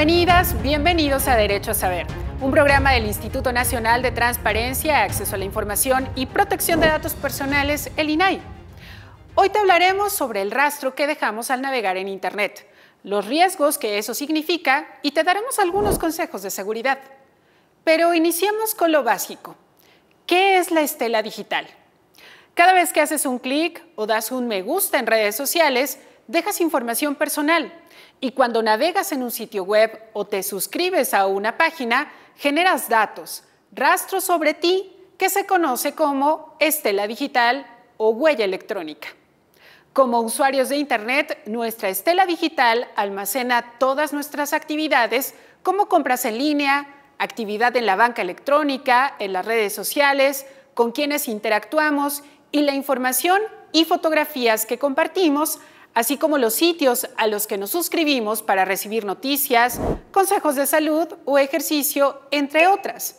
Bienvenidas, bienvenidos a Derecho a Saber, un programa del Instituto Nacional de Transparencia, Acceso a la Información y Protección de Datos Personales, el INAI. Hoy te hablaremos sobre el rastro que dejamos al navegar en Internet, los riesgos que eso significa y te daremos algunos consejos de seguridad. Pero iniciemos con lo básico. ¿Qué es la estela digital? Cada vez que haces un clic o das un me gusta en redes sociales, dejas información personal y cuando navegas en un sitio web o te suscribes a una página, generas datos, rastros sobre ti que se conoce como estela digital o huella electrónica. Como usuarios de Internet, nuestra estela digital almacena todas nuestras actividades como compras en línea, actividad en la banca electrónica, en las redes sociales, con quienes interactuamos y la información y fotografías que compartimos así como los sitios a los que nos suscribimos para recibir noticias, consejos de salud o ejercicio, entre otras.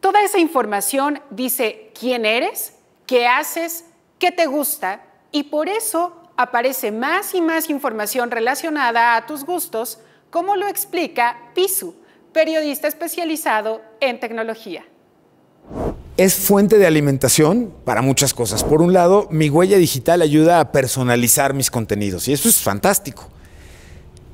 Toda esa información dice quién eres, qué haces, qué te gusta y por eso aparece más y más información relacionada a tus gustos, como lo explica Pisu, periodista especializado en tecnología es fuente de alimentación para muchas cosas. Por un lado, mi huella digital ayuda a personalizar mis contenidos y eso es fantástico.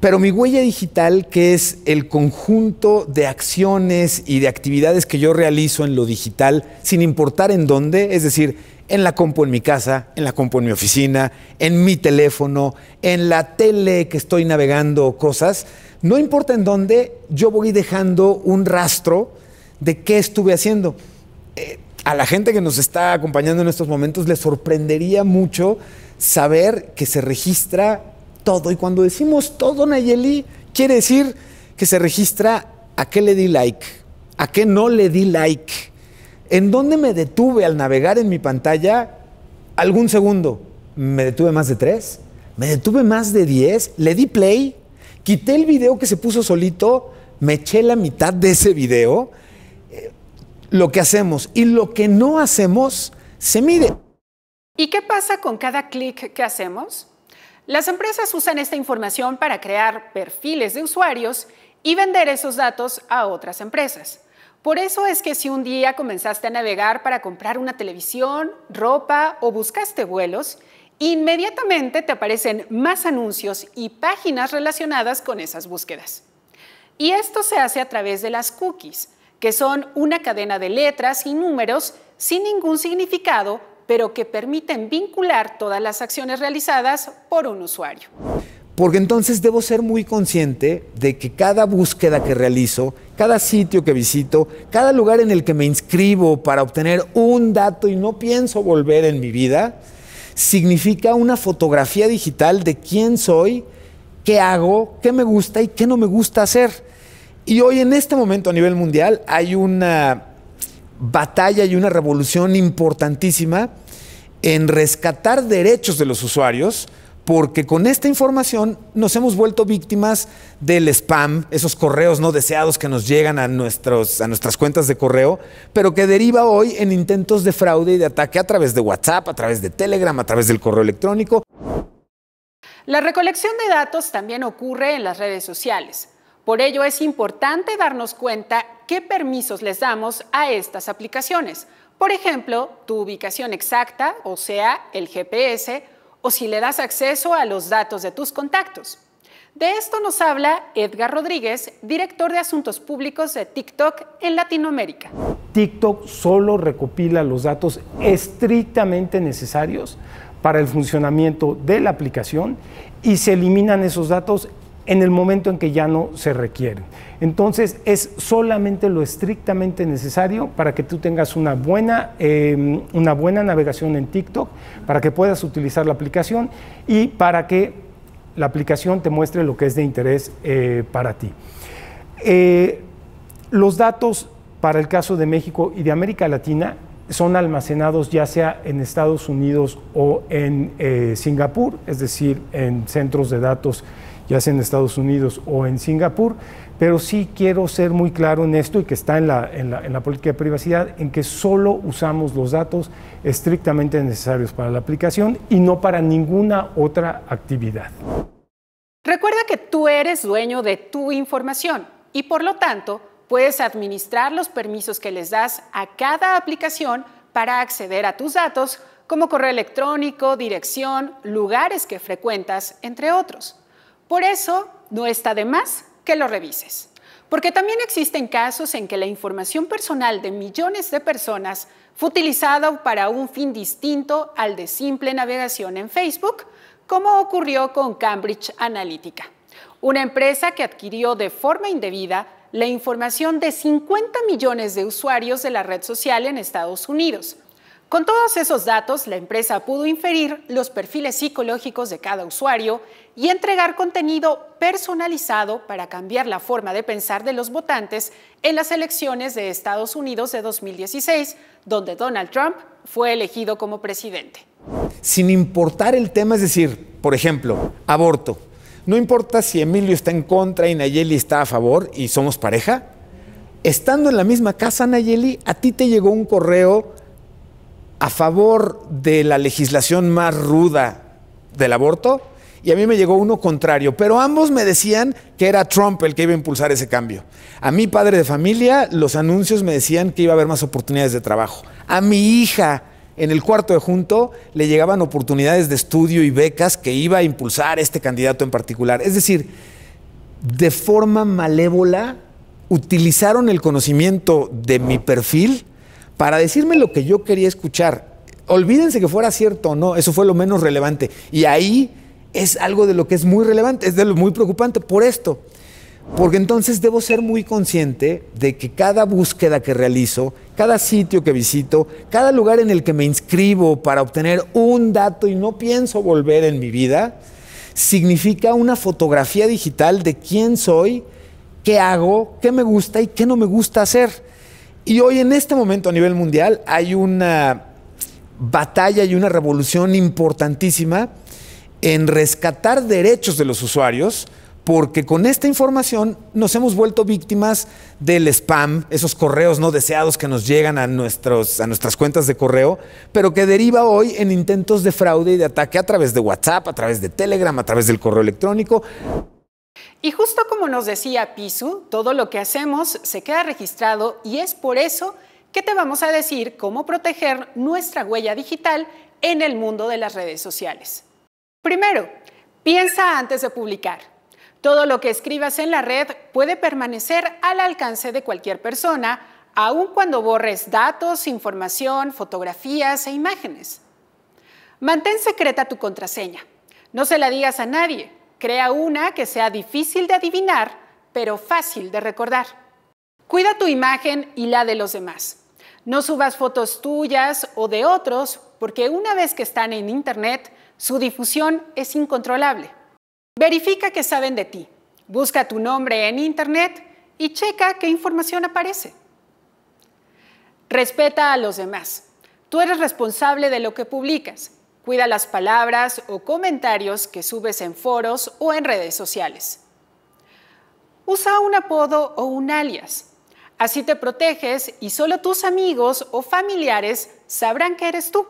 Pero mi huella digital, que es el conjunto de acciones y de actividades que yo realizo en lo digital, sin importar en dónde, es decir, en la compu en mi casa, en la compu en mi oficina, en mi teléfono, en la tele que estoy navegando cosas, no importa en dónde, yo voy dejando un rastro de qué estuve haciendo. Eh, a la gente que nos está acompañando en estos momentos le sorprendería mucho saber que se registra todo. Y cuando decimos todo, Nayeli, quiere decir que se registra a qué le di like, a qué no le di like, en dónde me detuve al navegar en mi pantalla algún segundo. ¿Me detuve más de tres? ¿Me detuve más de diez? ¿Le di play? ¿Quité el video que se puso solito? ¿Me eché la mitad de ese video? lo que hacemos y lo que no hacemos se mide. ¿Y qué pasa con cada clic que hacemos? Las empresas usan esta información para crear perfiles de usuarios y vender esos datos a otras empresas. Por eso es que si un día comenzaste a navegar para comprar una televisión, ropa o buscaste vuelos, inmediatamente te aparecen más anuncios y páginas relacionadas con esas búsquedas. Y esto se hace a través de las cookies, que son una cadena de letras y números sin ningún significado, pero que permiten vincular todas las acciones realizadas por un usuario. Porque entonces debo ser muy consciente de que cada búsqueda que realizo, cada sitio que visito, cada lugar en el que me inscribo para obtener un dato y no pienso volver en mi vida, significa una fotografía digital de quién soy, qué hago, qué me gusta y qué no me gusta hacer. Y hoy en este momento a nivel mundial hay una batalla y una revolución importantísima en rescatar derechos de los usuarios, porque con esta información nos hemos vuelto víctimas del spam, esos correos no deseados que nos llegan a, nuestras cuentas de correo, pero que deriva hoy en intentos de fraude y de ataque a través de WhatsApp, a través de Telegram, a través del correo electrónico. La recolección de datos también ocurre en las redes sociales. Por ello es importante darnos cuenta qué permisos les damos a estas aplicaciones. Por ejemplo, tu ubicación exacta, o sea, el GPS, o si le das acceso a los datos de tus contactos. De esto nos habla Edgar Rodríguez, director de Asuntos Públicos de TikTok en Latinoamérica. TikTok solo recopila los datos estrictamente necesarios para el funcionamiento de la aplicación y se eliminan esos datos en el momento en que ya no se requieren. Entonces es solamente lo estrictamente necesario para que tú tengas em, una buena, navegación en TikTok, para que puedas utilizar la aplicación y para que la aplicación te muestre lo que es de interés eh, para ti. Eh, los datos para el caso de México y de América Latina son almacenados ya sea en Estados Unidos o en eh, Singapur, es decir, en centros de datos ya sea en Estados Unidos o en Singapur, pero sí quiero ser muy claro en esto y que está en la, en la, política de privacidad, en que solo usamos los datos estrictamente necesarios para la aplicación y no para ninguna otra actividad. Recuerda que tú eres dueño de tu información y por lo tanto puedes administrar los permisos que les das a cada aplicación para acceder a tus datos como correo electrónico, dirección, lugares que frecuentas, entre otros. Por eso, no está de más que lo revises. Porque también existen casos en que la información personal de millones de personas fue utilizada para un fin distinto al de simple navegación en Facebook, como ocurrió con Cambridge Analytica, una empresa que adquirió de forma indebida la información de 50 millones de usuarios de la red social en Estados Unidos. Con todos esos datos, la empresa pudo inferir los perfiles psicológicos de cada usuario y entregar contenido personalizado para cambiar la forma de pensar de los votantes en las elecciones de Estados Unidos de 2016, donde Donald Trump fue elegido como presidente. Sin importar el tema, es decir, por ejemplo, aborto. No importa si Emilio está en contra y Nayeli está a favor y somos pareja. Estando en la misma casa, Nayeli, a ti te llegó un correo a favor de la legislación más ruda del aborto y a mí me llegó uno contrario, pero ambos me decían que era Trump el que iba a impulsar ese cambio. A mi padre de familia, los anuncios me decían que iba a haber más oportunidades de trabajo. A mi hija, en el cuarto de junto, le llegaban oportunidades de estudio y becas que iba a impulsar este candidato en particular. Es decir, de forma malévola, utilizaron el conocimiento de mi perfil para decirme lo que yo quería escuchar. Olvídense que fuera cierto o no, eso fue lo menos relevante. Y ahí es algo de lo que es muy relevante, es de lo muy preocupante por esto. Porque entonces debo ser muy consciente de que cada búsqueda que realizo, cada sitio que visito, cada lugar en el que me inscribo para obtener un dato y no pienso volver en mi vida, significa una fotografía digital de quién soy, qué hago, qué me gusta y qué no me gusta hacer. Y hoy en este momento a nivel mundial hay una batalla y una revolución importantísima en rescatar derechos de los usuarios, porque con esta información nos hemos vuelto víctimas del spam, esos correos no deseados que nos llegan a, a nuestras cuentas de correo, pero que deriva hoy en intentos de fraude y de ataque a través de WhatsApp, a través de Telegram, a través del correo electrónico. Y justo como nos decía Pisu, todo lo que hacemos se queda registrado y es por eso que te vamos a decir cómo proteger nuestra huella digital en el mundo de las redes sociales. Primero, piensa antes de publicar. Todo lo que escribas en la red puede permanecer al alcance de cualquier persona, aun cuando borres datos, información, fotografías e imágenes. Mantén secreta tu contraseña. No se la digas a nadie. Crea una que sea difícil de adivinar, pero fácil de recordar. Cuida tu imagen y la de los demás. No subas fotos tuyas o de otros, porque una vez que están en Internet, su difusión es incontrolable. Verifica que saben de ti. Busca tu nombre en Internet y checa qué información aparece. Respeta a los demás. Tú eres responsable de lo que publicas. Cuida las palabras o comentarios que subes en foros o en redes sociales. Usa un apodo o un alias. Así te proteges y solo tus amigos o familiares sabrán que eres tú.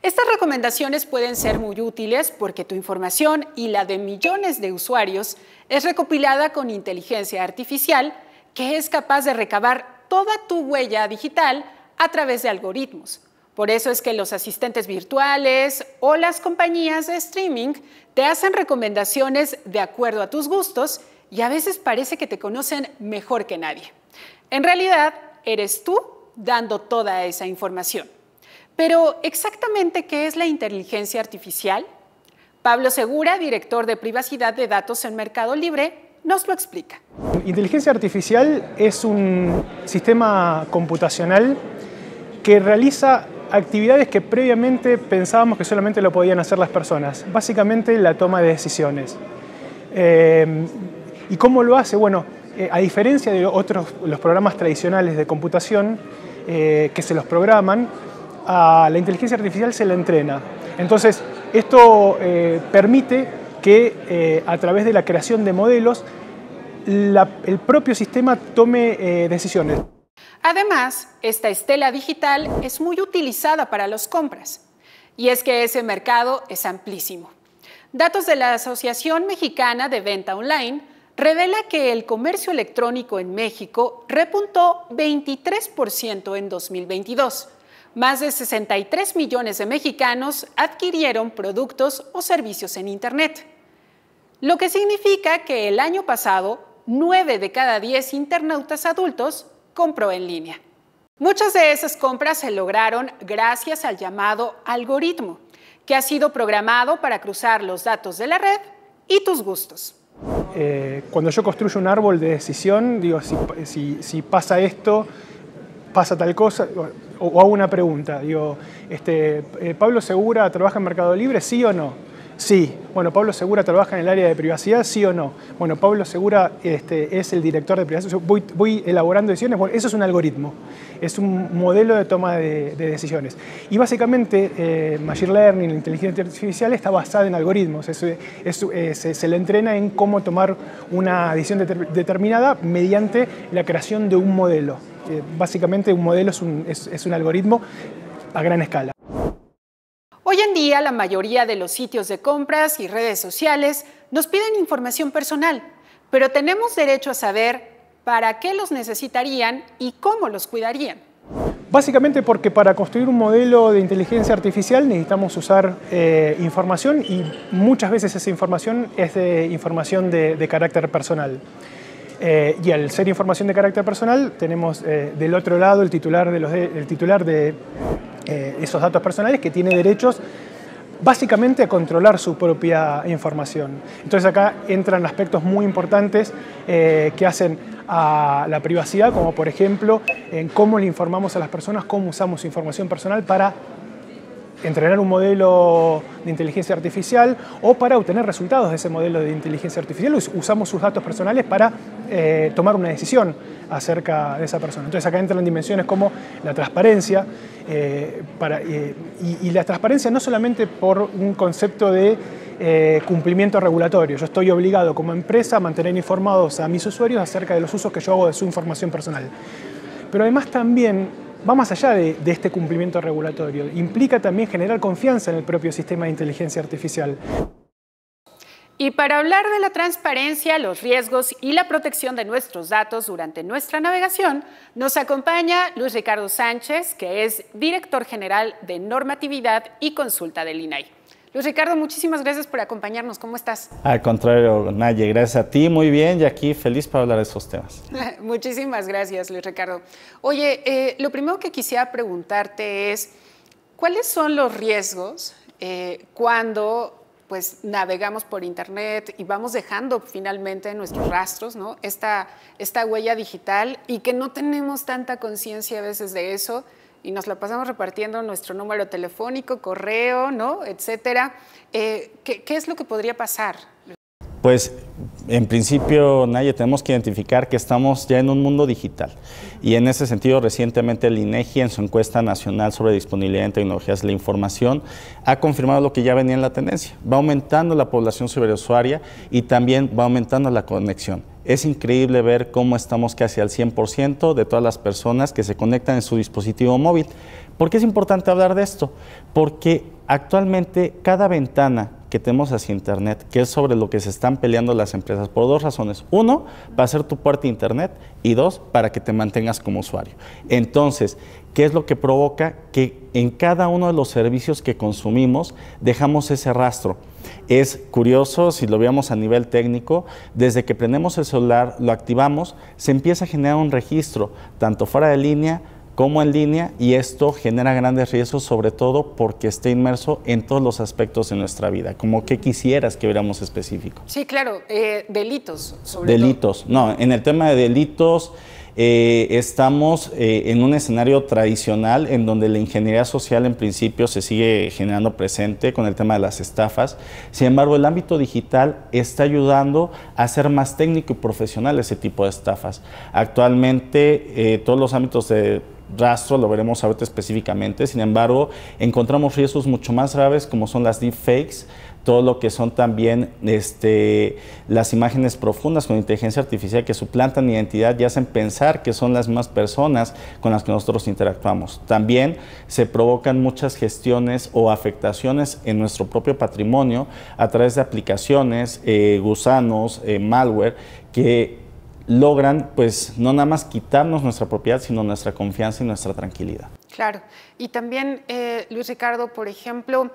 Estas recomendaciones pueden ser muy útiles porque tu información y la de millones de usuarios es recopilada con inteligencia artificial que es capaz de recabar toda tu huella digital a través de algoritmos. Por eso es que los asistentes virtuales o las compañías de streaming te hacen recomendaciones de acuerdo a tus gustos y a veces parece que te conocen mejor que nadie. En realidad, eres tú dando toda esa información. Pero exactamente, ¿qué es la inteligencia artificial? Pablo Segura, director de privacidad de datos en Mercado Libre, nos lo explica. Inteligencia artificial es un sistema computacional que realiza actividades que previamente pensábamos que solamente lo podían hacer las personas, básicamente la toma de decisiones. Eh, ¿Y cómo lo hace? Bueno, eh, a diferencia de otros los programas tradicionales de computación eh, que se los programan, a la inteligencia artificial se la entrena. Entonces, esto eh, permite que eh, a través de la creación de modelos el propio sistema tome eh, decisiones. Además, esta estela digital es muy utilizada para las compras y es que ese mercado es amplísimo. Datos de la Asociación Mexicana de Venta Online revela que el comercio electrónico en México repuntó 23% en 2022 más de 63 millones de mexicanos adquirieron productos o servicios en Internet, lo que significa que el año pasado 9 de cada 10 internautas adultos compró en línea. Muchas de esas compras se lograron gracias al llamado algoritmo, que ha sido programado para cruzar los datos de la red y tus gustos. Eh, cuando yo construyo un árbol de decisión, digo, si pasa esto, pasa tal cosa, o, hago una pregunta, digo, este, eh, ¿Pablo Segura trabaja en Mercado Libre, sí o no? Sí, bueno, Pablo Segura trabaja en el área de privacidad, sí o no. Bueno, Pablo Segura este, es el director de privacidad. Voy, elaborando decisiones. Bueno, eso es un algoritmo, es un modelo de toma de, decisiones. Y básicamente, eh, Machine Learning, la inteligencia artificial, está basada en algoritmos. Eh, se, le entrena en cómo tomar una decisión determinada mediante la creación de un modelo. Eh, básicamente, un modelo es un algoritmo a gran escala. Hoy en día la mayoría de los sitios de compras y redes sociales nos piden información personal, pero tenemos derecho a saber para qué los necesitarían y cómo los cuidarían. Básicamente porque para construir un modelo de inteligencia artificial necesitamos usar eh, información y muchas veces esa información es de información de, carácter personal. Eh, y al ser información de carácter personal tenemos eh, del otro lado el titular de, los el titular de eh, esos datos personales que tiene derechos básicamente a controlar su propia información. Entonces acá entran aspectos muy importantes eh, que hacen a la privacidad, como por ejemplo en cómo le informamos a las personas, cómo usamos su información personal para entrenar un modelo de inteligencia artificial o para obtener resultados de ese modelo de inteligencia artificial. Usamos sus datos personales para eh, tomar una decisión acerca de esa persona. Entonces acá entran dimensiones como la transparencia eh, para, eh, y, la transparencia no solamente por un concepto de cumplimiento regulatorio. Yo estoy obligado como empresa a mantener informados a mis usuarios acerca de los usos que yo hago de su información personal. Pero además también va más allá de, este cumplimiento regulatorio, implica también generar confianza en el propio sistema de inteligencia artificial. Y para hablar de la transparencia, los riesgos y la protección de nuestros datos durante nuestra navegación, nos acompaña Luis Ricardo Sánchez, que es director general de normatividad y consulta del INAI. Luis Ricardo, muchísimas gracias por acompañarnos. ¿Cómo estás? Al contrario, Naye, gracias a ti, muy bien, y aquí feliz para hablar de estos temas. muchísimas gracias, Luis Ricardo. Oye, eh, lo primero que quisiera preguntarte es, ¿cuáles son los riesgos eh, cuando pues navegamos por internet y vamos dejando finalmente nuestros rastros, ¿no? Esta, esta huella digital y que no tenemos tanta conciencia a veces de eso y nos la pasamos repartiendo nuestro número telefónico, correo, ¿no? etcétera. Eh, ¿qué, es lo que podría pasar? Pues en principio, Naye, tenemos que identificar que estamos ya en un mundo digital. Y en ese sentido, recientemente el INEGI, e en su encuesta nacional sobre disponibilidad en tecnologías de la información, ha confirmado lo que ya venía en la tendencia. Va aumentando la población ciberusuaria y también va aumentando la conexión. Es increíble ver cómo estamos casi al 100% de todas las personas que se conectan en su dispositivo móvil. ¿Por qué es importante hablar de esto? Porque actualmente cada ventana que tenemos hacia Internet, que es sobre lo que se están peleando las empresas, por dos razones. Uno, para hacer tu puerta Internet y dos, para que te mantengas como usuario. Entonces, ¿qué es lo que provoca? Que en cada uno de los servicios que consumimos dejamos ese rastro. Es curioso, si lo veamos a nivel técnico, desde que prendemos el celular, lo activamos, se empieza a generar un registro, tanto fuera de línea, como en línea y esto genera grandes riesgos, sobre todo porque está inmerso en todos los aspectos de nuestra vida, como que quisieras que viéramos específico. Sí, claro, eh, delitos. delitos, no, en el tema de delitos... Eh, estamos eh, en un escenario tradicional en donde la ingeniería social en principio se sigue generando presente con el tema de las estafas. Sin embargo, el ámbito digital está ayudando a ser más técnico y profesional ese tipo de estafas. Actualmente, todos los ámbitos de rastro, lo veremos ahorita específicamente. Sin embargo, encontramos riesgos mucho más graves como son las deepfakes, todo lo que son también este, las imágenes profundas con inteligencia artificial que suplantan identidad y hacen pensar que son las mismas personas con las que nosotros interactuamos. También se provocan muchas gestiones o afectaciones en nuestro propio patrimonio a través de aplicaciones, eh, gusanos, eh, malware, que logran pues no nada más quitarnos nuestra propiedad, sino nuestra confianza y nuestra tranquilidad. Claro, y también eh, Luis Ricardo, por ejemplo,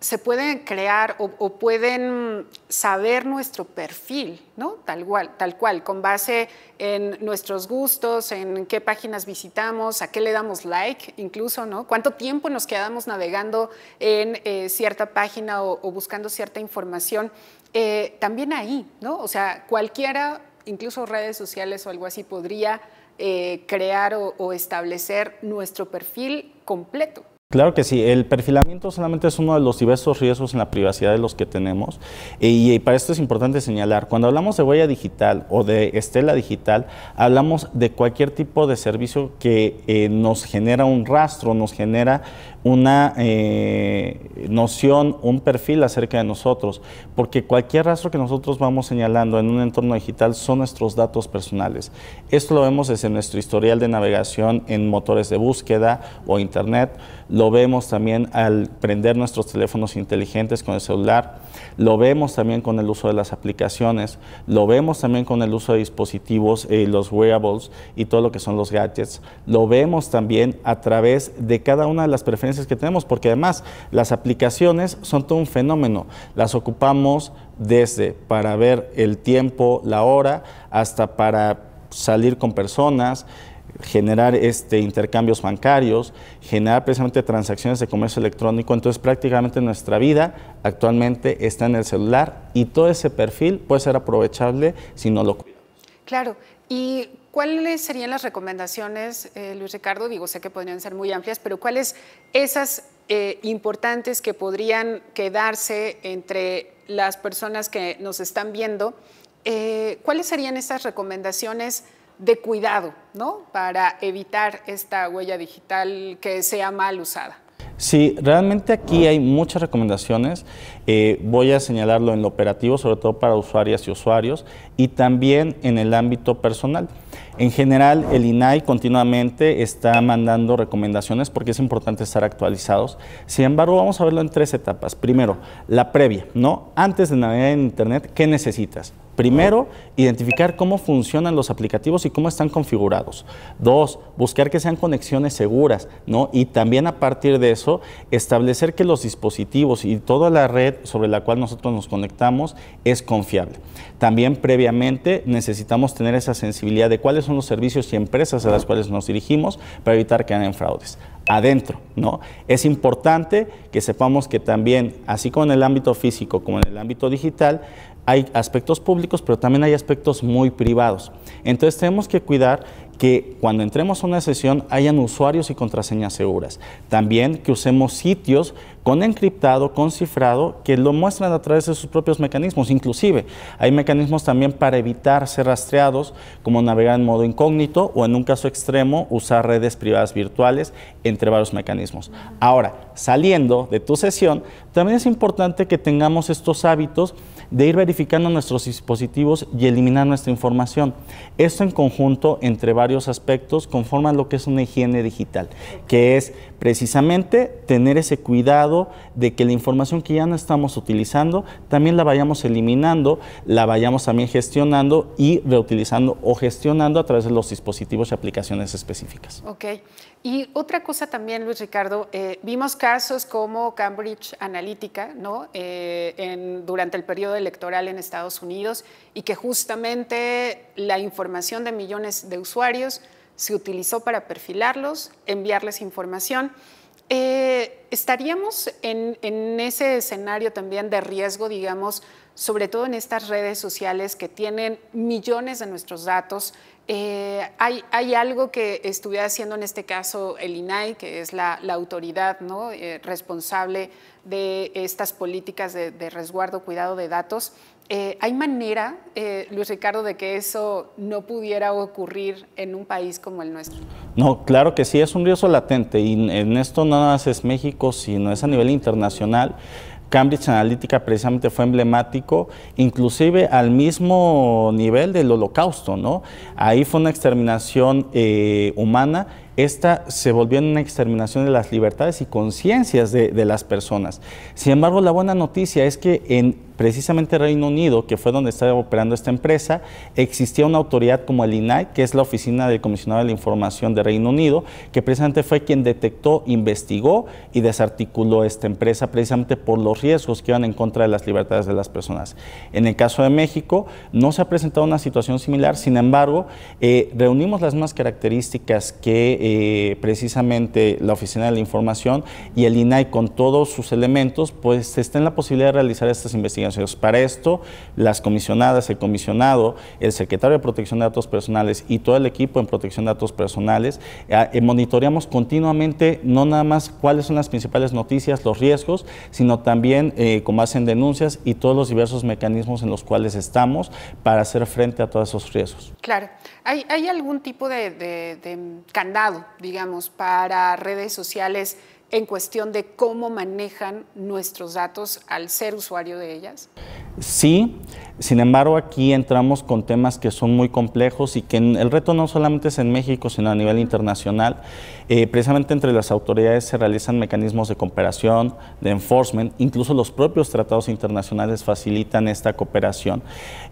se pueden crear o, pueden saber nuestro perfil, ¿no? Tal cual, tal cual, con base en nuestros gustos, en qué páginas visitamos, a qué le damos like, incluso, ¿no? Cuánto tiempo nos quedamos navegando en eh, cierta página o, buscando cierta información. Eh, también ahí, ¿no? O sea, cualquiera incluso redes sociales o algo así, podría eh, crear o establecer nuestro perfil completo Claro que sí, el perfilamiento solamente es uno de los diversos riesgos en la privacidad de los que tenemos y, para esto es importante señalar, cuando hablamos de huella digital o de estela digital, hablamos de cualquier tipo de servicio que eh, nos genera un rastro, nos genera una eh, noción, un perfil acerca de nosotros, porque cualquier rastro que nosotros vamos señalando en un entorno digital son nuestros datos personales. Esto lo vemos desde nuestro historial de navegación en motores de búsqueda o internet, lo vemos también al prender nuestros teléfonos inteligentes con el celular, lo vemos también con el uso de las aplicaciones, lo vemos también con el uso de dispositivos, y eh, los wearables y todo lo que son los gadgets, lo vemos también a través de cada una de las preferencias que tenemos, porque además las aplicaciones son todo un fenómeno, las ocupamos desde para ver el tiempo, la hora, hasta para salir con personas, generar este, intercambios bancarios, generar precisamente transacciones de comercio electrónico. Entonces prácticamente nuestra vida actualmente está en el celular y todo ese perfil puede ser aprovechable si no lo cuidamos. Claro, y ¿Cuáles serían las recomendaciones, eh, Luis Ricardo? Digo, sé que podrían ser muy amplias, pero ¿cuáles esas eh, importantes que podrían quedarse entre las personas que nos están viendo? Eh, ¿Cuáles serían esas recomendaciones? de cuidado, ¿no? Para evitar esta huella digital que sea mal usada. Sí, realmente aquí hay muchas recomendaciones. Eh, voy a señalarlo en lo operativo, sobre todo para usuarias y usuarios, y también en el ámbito personal. En general, el INAI continuamente está mandando recomendaciones porque es importante estar actualizados. Sin embargo, vamos a verlo en tres etapas. Primero, la previa, ¿no? Antes de navegar en Internet, ¿qué necesitas? Primero, identificar cómo funcionan los aplicativos y cómo están configurados. Dos, buscar que sean conexiones seguras, ¿no? Y también a partir de eso, establecer que los dispositivos y toda la red sobre la cual nosotros nos conectamos es confiable. También previamente necesitamos tener esa sensibilidad de cuáles son los servicios y empresas a las cuales nos dirigimos para evitar que hagan fraudes adentro, ¿no? Es importante que sepamos que también, así como en el ámbito físico como en el ámbito digital, hay aspectos públicos, pero también hay aspectos muy privados. Entonces tenemos que cuidar que cuando entremos a una sesión hayan usuarios y contraseñas seguras. También que usemos sitios con encriptado, con cifrado, que lo muestran a través de sus propios mecanismos. Inclusive hay mecanismos también para evitar ser rastreados, como navegar en modo incógnito o en un caso extremo usar redes privadas virtuales, entre varios mecanismos. Ahora, saliendo de tu sesión, también es importante que tengamos estos hábitos de ir verificando nuestros dispositivos y eliminar nuestra información. Esto en conjunto, entre varios aspectos, conforma lo que es una higiene digital, que es precisamente tener ese cuidado, de que la información que ya no estamos utilizando también la vayamos eliminando, la vayamos también gestionando y reutilizando o gestionando a través de los dispositivos y aplicaciones específicas. Ok. Y otra cosa también, Luis Ricardo, eh, vimos casos como Cambridge Analytica, ¿no? Eh, durante el periodo electoral en Estados Unidos y que justamente la información de millones de usuarios se utilizó para perfilarlos, enviarles información. Eh, estaríamos en, ese escenario también de riesgo, digamos, sobre todo en estas redes sociales que tienen millones de nuestros datos. Eh, hay, algo que estuviera haciendo en este caso el INAI, que es la, autoridad ¿no? Eh, responsable de estas políticas de, de resguardo, cuidado de datos, eh, ¿Hay manera, eh, Luis Ricardo, de que eso no pudiera ocurrir en un país como el nuestro? No, claro que sí, es un riesgo latente y en esto no nada más es México, sino es a nivel internacional. Cambridge Analytica precisamente fue emblemático, inclusive al mismo nivel del holocausto, ¿no? Ahí fue una exterminación eh, humana esta se volvió en una exterminación de las libertades y conciencias de, las personas. Sin embargo, la buena noticia es que en precisamente Reino Unido, que fue donde estaba operando esta empresa, existía una autoridad como el INAI, que es la Oficina del Comisionado de la Información de Reino Unido, que precisamente fue quien detectó, investigó y desarticuló esta empresa precisamente por los riesgos que iban en contra de las libertades de las personas. En el caso de México, no se ha presentado una situación similar, sin embargo, eh, reunimos las mismas características que eh, precisamente la Oficina de la Información y el INAI con todos sus elementos, pues está en la posibilidad de realizar estas investigaciones. Para esto, las comisionadas, el comisionado, el secretario de Protección de Datos Personales y todo el equipo en Protección de Datos Personales, eh, eh, monitoreamos continuamente no nada más cuáles son las principales noticias, los riesgos, sino también cómo hacen denuncias y todos los diversos mecanismos en los cuales estamos para hacer frente a todos esos riesgos. Claro. ¿Hay, algún tipo de candado, digamos, para redes sociales en cuestión de cómo manejan nuestros datos al ser usuario de ellas? Sí, sin embargo aquí entramos con temas que son muy complejos y que el reto no solamente es en México, sino a nivel internacional. Eh, precisamente entre las autoridades se realizan mecanismos de cooperación, de enforcement, incluso los propios tratados internacionales facilitan esta cooperación,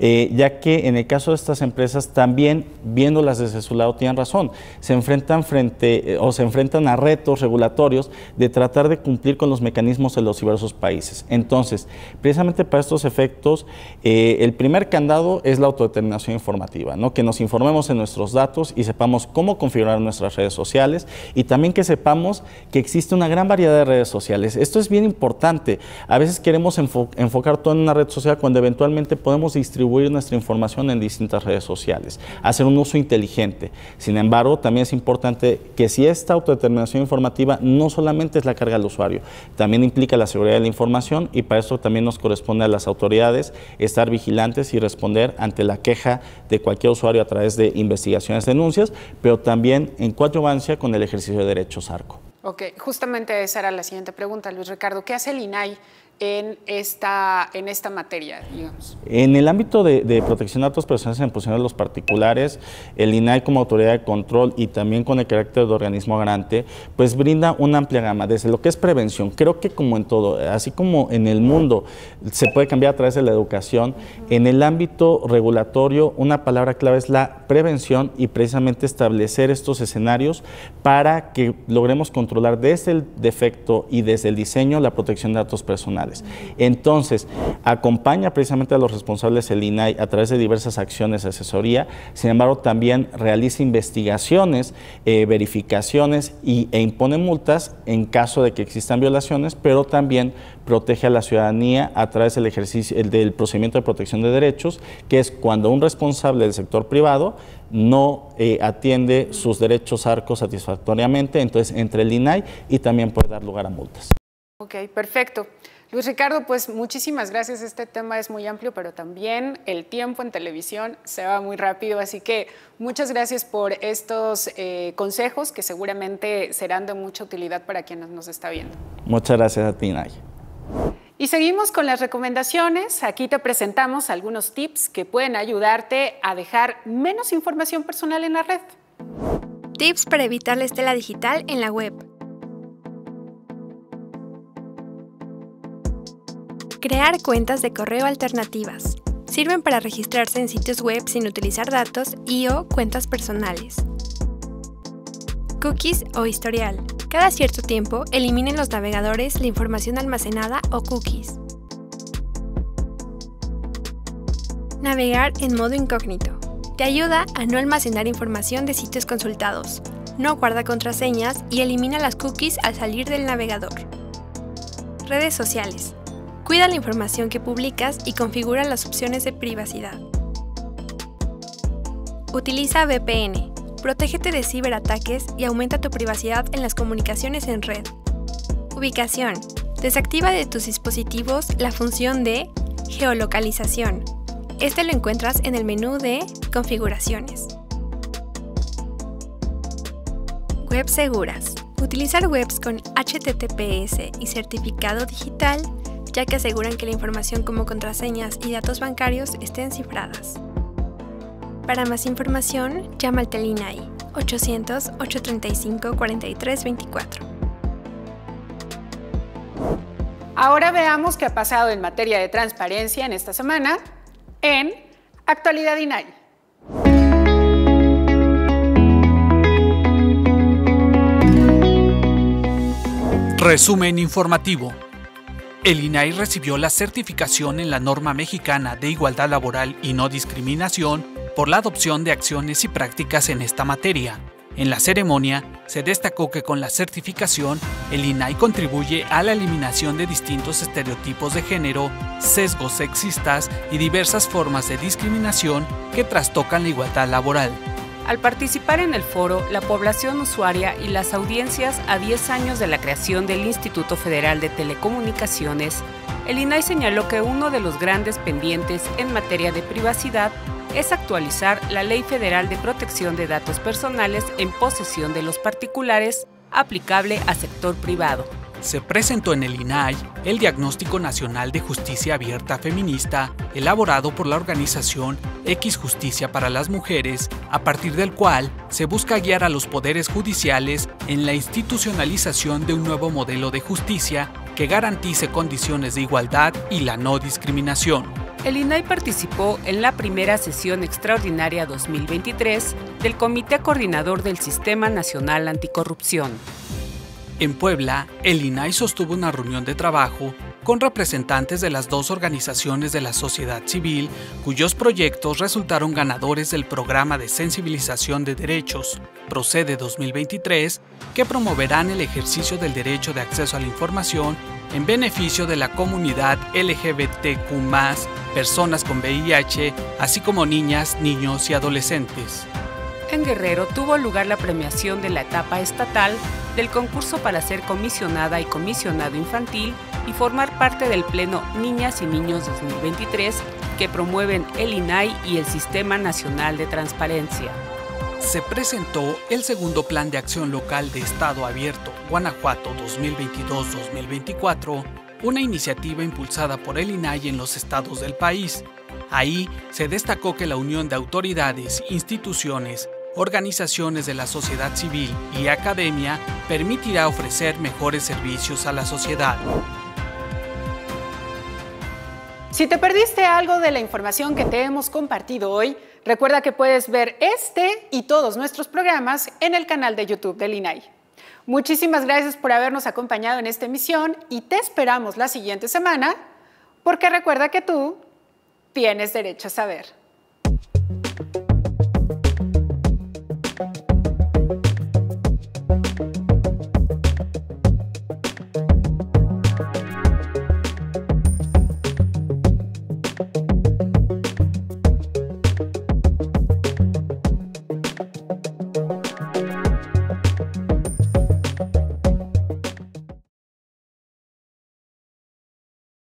eh, ya que en el caso de estas empresas también, viéndolas desde su lado, tienen razón, se enfrentan frente eh, o se enfrentan a retos regulatorios de tratar de cumplir con los mecanismos de los diversos países. Entonces, precisamente para estos efectos, eh, el primer candado es la autodeterminación informativa, ¿no? que nos informemos en nuestros datos y sepamos cómo configurar nuestras redes sociales y también que sepamos que existe una gran variedad de redes sociales. Esto es bien importante. A veces queremos enfocar todo en una red social cuando eventualmente podemos distribuir nuestra información en distintas redes sociales, hacer un uso inteligente. Sin embargo, también es importante que si esta autodeterminación informativa no solamente es la carga al usuario, también implica la seguridad de la información y para eso también nos corresponde a las autoridades estar vigilantes y responder ante la queja de cualquier usuario a través de investigaciones, denuncias, pero también en coadyuvancia con el ejercicio de derechos ARCO. Ok, justamente esa era la siguiente pregunta, Luis Ricardo. ¿Qué hace el INAI en esta, en esta materia? Digamos? En el ámbito de, protección de datos personales en posiciones de los particulares, el INAI como autoridad de control y también con el carácter de organismo garante, pues brinda una amplia gama desde lo que es prevención. Creo que como en todo, así como en el mundo se puede cambiar a través de la educación, en el ámbito regulatorio una palabra clave es la prevención y precisamente establecer estos escenarios para que logremos controlar desde el defecto y desde el diseño la protección de datos personales. Entonces, acompaña precisamente a los responsables el INAI a través de diversas acciones de asesoría, sin embargo, también realiza investigaciones, eh, verificaciones e impone multas en caso de que existan violaciones, pero también protege a la ciudadanía a través del ejercicio del procedimiento de protección de derechos, que es cuando un responsable del sector privado no eh, atiende sus derechos arcos satisfactoriamente, entonces entre el INAI y también puede dar lugar a multas. Ok, perfecto. Luis Ricardo, pues muchísimas gracias. Este tema es muy amplio, pero también el tiempo en televisión se va muy rápido. Así que muchas gracias por estos eh, consejos que seguramente serán de mucha utilidad para quienes nos está viendo. Muchas gracias a ti, Nay. Y seguimos con las recomendaciones. Aquí te presentamos algunos tips que pueden ayudarte a dejar menos información personal en la red. Tips para evitar la estela digital en la web. Crear cuentas de correo alternativas. Sirven para registrarse en sitios web sin utilizar datos y o cuentas personales. Cookies o historial. Cada cierto tiempo eliminen los navegadores la información almacenada o cookies. Navegar en modo incógnito. Te ayuda a no almacenar información de sitios consultados. No guarda contraseñas y elimina las cookies al salir del navegador. Redes sociales. Cuida la información que publicas y configura las opciones de privacidad. Utiliza VPN. Protégete de ciberataques y aumenta tu privacidad en las comunicaciones en red. Ubicación. Desactiva de tus dispositivos la función de geolocalización. Este lo encuentras en el menú de Configuraciones. Web seguras. Utilizar webs con HTTPS y certificado digital ya que aseguran que la información como contraseñas y datos bancarios estén cifradas. Para más información, llama al Telinay 800-835-4324. Ahora veamos qué ha pasado en materia de transparencia en esta semana en Actualidad INAI. Resumen informativo. El INAI recibió la certificación en la norma mexicana de igualdad laboral y no discriminación por la adopción de acciones y prácticas en esta materia. En la ceremonia, se destacó que con la certificación, el INAI contribuye a la eliminación de distintos estereotipos de género, sesgos sexistas y diversas formas de discriminación que trastocan la igualdad laboral, al participar en el foro, la población usuaria y las audiencias a 10 años de la creación del Instituto Federal de Telecomunicaciones, el INAI señaló que uno de los grandes pendientes en materia de privacidad es actualizar la Ley Federal de Protección de Datos Personales en posesión de los particulares aplicable a sector privado se presentó en el INAI el Diagnóstico Nacional de Justicia Abierta Feminista, elaborado por la organización X Justicia para las Mujeres, a partir del cual se busca guiar a los poderes judiciales en la institucionalización de un nuevo modelo de justicia que garantice condiciones de igualdad y la no discriminación el INAI participó en la primera sesión extraordinaria 2023 del Comité Coordinador del Sistema Nacional Anticorrupción. En Puebla, el INAI sostuvo una reunión de trabajo con representantes de las dos organizaciones de la sociedad civil cuyos proyectos resultaron ganadores del programa de sensibilización de derechos Procede 2023, que promoverán el ejercicio del derecho de acceso a la información en beneficio de la comunidad LGBTQ, personas con VIH, así como niñas, niños y adolescentes. En Guerrero tuvo lugar la premiación de la etapa estatal del concurso para ser comisionada y comisionado infantil y formar parte del Pleno Niñas y Niños 2023 que promueven el INAI y el Sistema Nacional de Transparencia. Se presentó el segundo Plan de Acción Local de Estado Abierto Guanajuato 2022-2024, una iniciativa impulsada por el INAI en los estados del país. Ahí se destacó que la unión de autoridades, instituciones, organizaciones de la sociedad civil y academia permitirá ofrecer mejores servicios a la sociedad. Si te perdiste algo de la información que te hemos compartido hoy, recuerda que puedes ver este y todos nuestros programas en el canal de YouTube del INAI. Muchísimas gracias por habernos acompañado en esta emisión y te esperamos la siguiente semana porque recuerda que tú tienes derecho a saber.